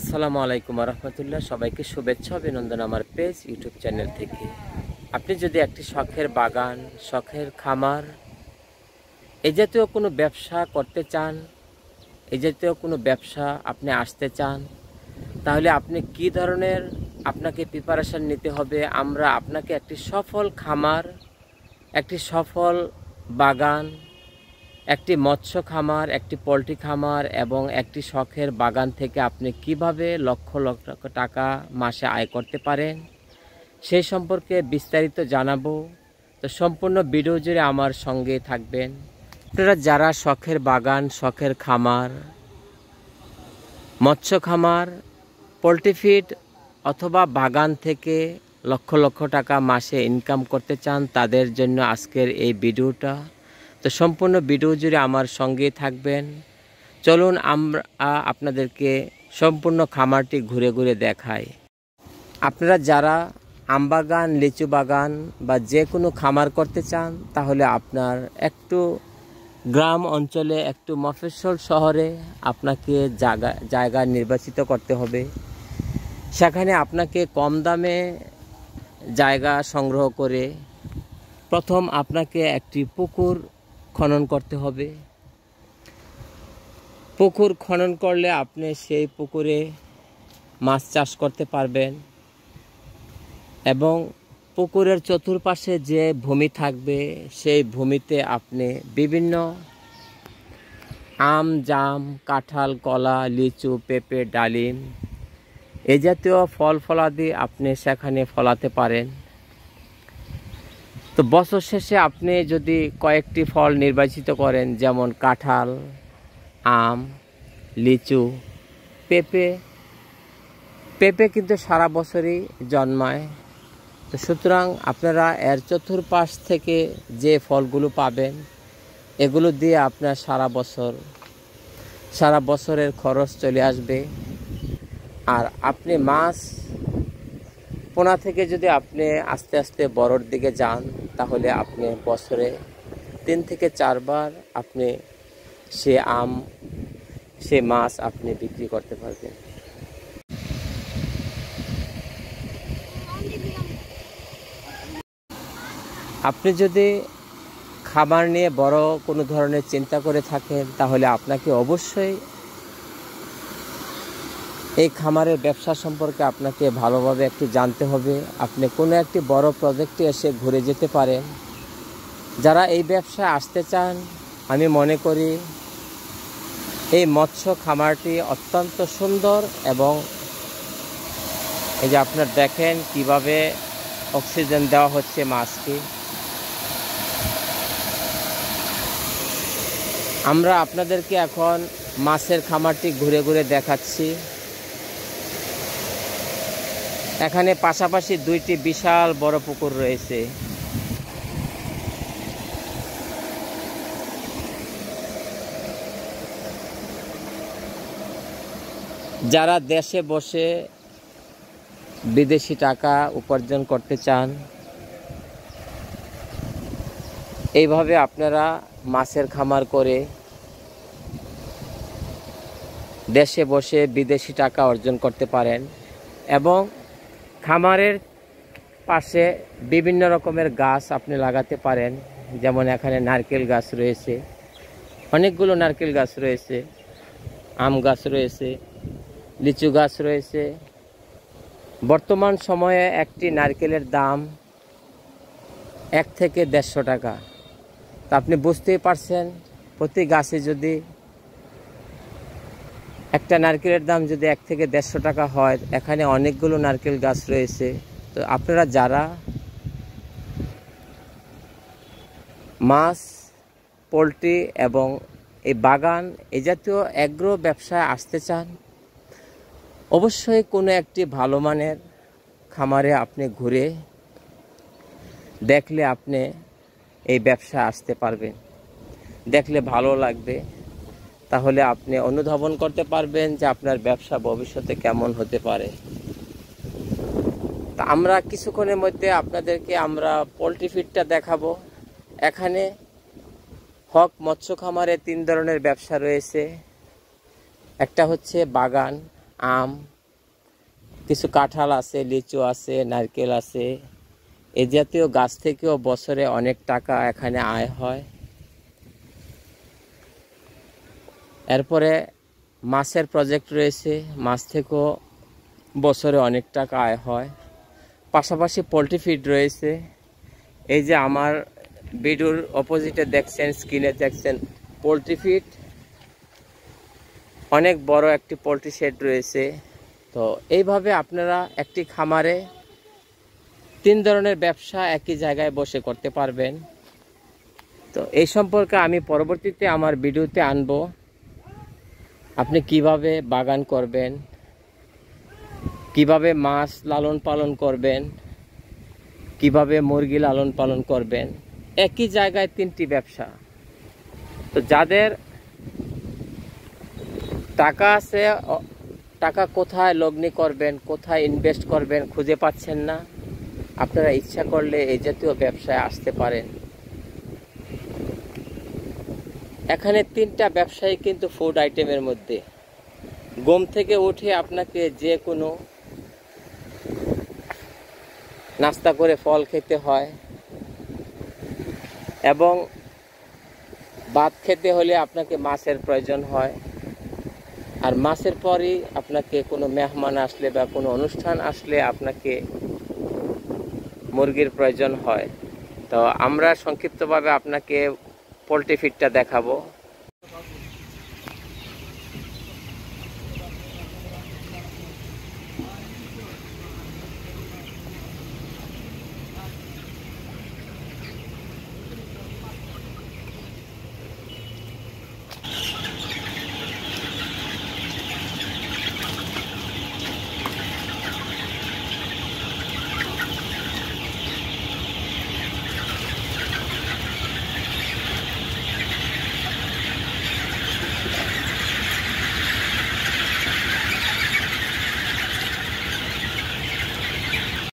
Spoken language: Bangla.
আসসালামু আলাইকুম রহমতুল্লাহ সবাইকে শুভেচ্ছা অভিনন্দন আমার পেজ ইউটিউব চ্যানেল থেকে আপনি যদি একটি শখের বাগান শখের খামার এ জাতীয় কোনো ব্যবসা করতে চান এ জাতীয় কোনো ব্যবসা আপনি আসতে চান তাহলে আপনি কি ধরনের আপনাকে প্রিপারেশান নিতে হবে আমরা আপনাকে একটি সফল খামার একটি সফল বাগান একটি মৎস্য খামার একটি পোলট্রি খামার এবং একটি শখের বাগান থেকে আপনি কিভাবে লক্ষ লক্ষ টাকা মাসে আয় করতে পারেন সেই সম্পর্কে বিস্তারিত জানাবো তো সম্পূর্ণ ভিডিও জুড়ে আমার সঙ্গে থাকবেন আপনারা যারা শখের বাগান শখের খামার মৎস্য খামার পোলট্রি ফিড অথবা বাগান থেকে লক্ষ লক্ষ টাকা মাসে ইনকাম করতে চান তাদের জন্য আজকের এই ভিডিওটা তো সম্পূর্ণ ভিডিও জুড়ে আমার সঙ্গে থাকবেন চলুন আমরা আপনাদেরকে সম্পূর্ণ খামারটি ঘুরে ঘুরে দেখাই আপনারা যারা আমবাগান লিচু বাগান বা যে কোনো খামার করতে চান তাহলে আপনার একটু গ্রাম অঞ্চলে একটু মফেশ্বর শহরে আপনাকে জায়গা জায়গা নির্বাচিত করতে হবে সেখানে আপনাকে কম দামে জায়গা সংগ্রহ করে প্রথম আপনাকে একটি পুকুর খনন করতে হবে পুকুর খনন করলে আপনি সেই পুকুরে মাছ চাষ করতে পারবেন এবং পুকুরের চতুর্পাশে যে ভূমি থাকবে সেই ভূমিতে আপনি বিভিন্ন আম জাম কাঁঠাল কলা লিচু পেঁপে ডালিম এ জাতীয় ফল ফলাদি আপনি সেখানে ফলাতে পারেন তো বছর শেষে আপনি যদি কয়েকটি ফল নির্বাচিত করেন যেমন কাঁঠাল আম লিচু পেঁপে পেঁপে কিন্তু সারা বছরই জন্মায় তো সুতরাং আপনারা এর চতুর্পাশ থেকে যে ফলগুলো পাবেন এগুলো দিয়ে আপনার সারা বছর সারা বছরের খরচ চলে আসবে আর আপনি মাছ পোনা থেকে যদি আপনি আস্তে আস্তে বড়র দিকে যান তাহলে আপনি বছরে তিন থেকে চারবার আপনি সে আম সে মাছ আপনি বিক্রি করতে পারবেন আপনি যদি খাবার নিয়ে বড় কোনো ধরনের চিন্তা করে থাকেন তাহলে আপনাকে অবশ্যই এই খামারের ব্যবসা সম্পর্কে আপনাকে ভালোভাবে একটু জানতে হবে আপনি কোনো একটি বড় প্রজেক্টে এসে ঘুরে যেতে পারেন যারা এই ব্যবসায় আসতে চান আমি মনে করি এই মৎস্য খামারটি অত্যন্ত সুন্দর এবং এই যে আপনার দেখেন কিভাবে অক্সিজেন দেওয়া হচ্ছে মাছকে আমরা আপনাদেরকে এখন মাছের খামারটি ঘুরে ঘুরে দেখাচ্ছি এখানে পাশাপাশি দুইটি বিশাল বড় পুকুর রয়েছে যারা দেশে বসে বিদেশি টাকা উপার্জন করতে চান এইভাবে আপনারা মাছের খামার করে দেশে বসে বিদেশি টাকা অর্জন করতে পারেন এবং খামারের পাশে বিভিন্ন রকমের গাছ আপনি লাগাতে পারেন যেমন এখানে নারকেল গাছ রয়েছে অনেকগুলো নারকেল গাছ রয়েছে আম গাছ রয়েছে লিচু গাছ রয়েছে বর্তমান সময়ে একটি নারকেলের দাম এক থেকে দেড়শো টাকা তা আপনি বুঝতেই পারছেন প্রতি গাছে যদি একটা নারকেলের দাম যদি এক থেকে দেড়শো টাকা হয় এখানে অনেকগুলো নারকেল গাছ রয়েছে তো আপনারা যারা মাছ পোলট্রি এবং এই বাগান এ জাতীয় অ্যাগ্রো ব্যবসায় আসতে চান অবশ্যই কোনো একটি ভালো মানের খামারে আপনি ঘুরে দেখলে আপনি এই ব্যবসা আসতে পারবেন দেখলে ভালো লাগবে তাহলে আপনি অনুধাবন করতে পারবেন যে আপনার ব্যবসা ভবিষ্যতে কেমন হতে পারে তা আমরা কিছুক্ষণের মধ্যে আপনাদেরকে আমরা পোলট্রি ফিডটা দেখাবো এখানে হক মৎস্য খামারে তিন ধরনের ব্যবসা রয়েছে একটা হচ্ছে বাগান আম কিছু কাঁঠাল আছে লিচু আছে নারকেল আছে এ জাতীয় গাছ থেকেও বছরে অনেক টাকা এখানে আয় হয় এরপরে মাছের প্রজেক্ট রয়েছে মাছ থেকেও বছরে অনেক টাকা আয় হয় পাশাপাশি পোলট্রি ফিড রয়েছে এই যে আমার বিডুর অপোজিটে দেখছেন স্ক্রিনে দেখছেন পোলট্রি ফিড অনেক বড় একটি পোলট্রি শেড রয়েছে তো এইভাবে আপনারা একটি খামারে তিন ধরনের ব্যবসা একই জায়গায় বসে করতে পারবেন তো এই সম্পর্কে আমি পরবর্তীতে আমার ভিডিওতে আনবো আপনি কিভাবে বাগান করবেন কিভাবে মাছ লালন পালন করবেন কিভাবে মুরগি লালন পালন করবেন একই জায়গায় তিনটি ব্যবসা তো যাদের টাকা আছে টাকা কোথায় লগ্নি করবেন কোথায় ইনভেস্ট করবেন খুঁজে পাচ্ছেন না আপনারা ইচ্ছা করলে এই জাতীয় ব্যবসায় আসতে পারেন এখানে তিনটা ব্যবসায়ী কিন্তু ফুড আইটেমের মধ্যে গম থেকে উঠে আপনাকে যে কোনো নাস্তা করে ফল খেতে হয় এবং ভাত খেতে হলে আপনাকে মাছের প্রয়োজন হয় আর মাছের পরই আপনাকে কোনো মেহমান আসলে বা কোনো অনুষ্ঠান আসলে আপনাকে মুরগির প্রয়োজন হয় তো আমরা সংক্ষিপ্তভাবে আপনাকে পোলট্রি ফিডটা দেখাবো